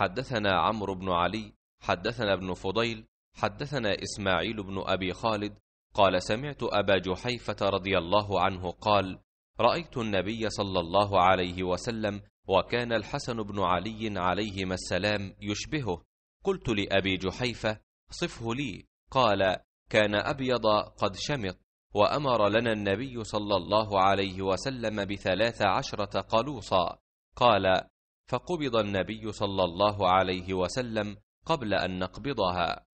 حدثنا عمرو بن علي حدثنا ابن فضيل حدثنا إسماعيل بن أبي خالد قال سمعت أبا جحيفة رضي الله عنه قال رأيت النبي صلى الله عليه وسلم وكان الحسن بن علي عليهما السلام يشبهه قلت لأبي جحيفة صفه لي قال كان أبيض قد شمط وأمر لنا النبي صلى الله عليه وسلم بثلاث عشرة قلوصا قال فقبض النبي صلى الله عليه وسلم قبل ان نقبضها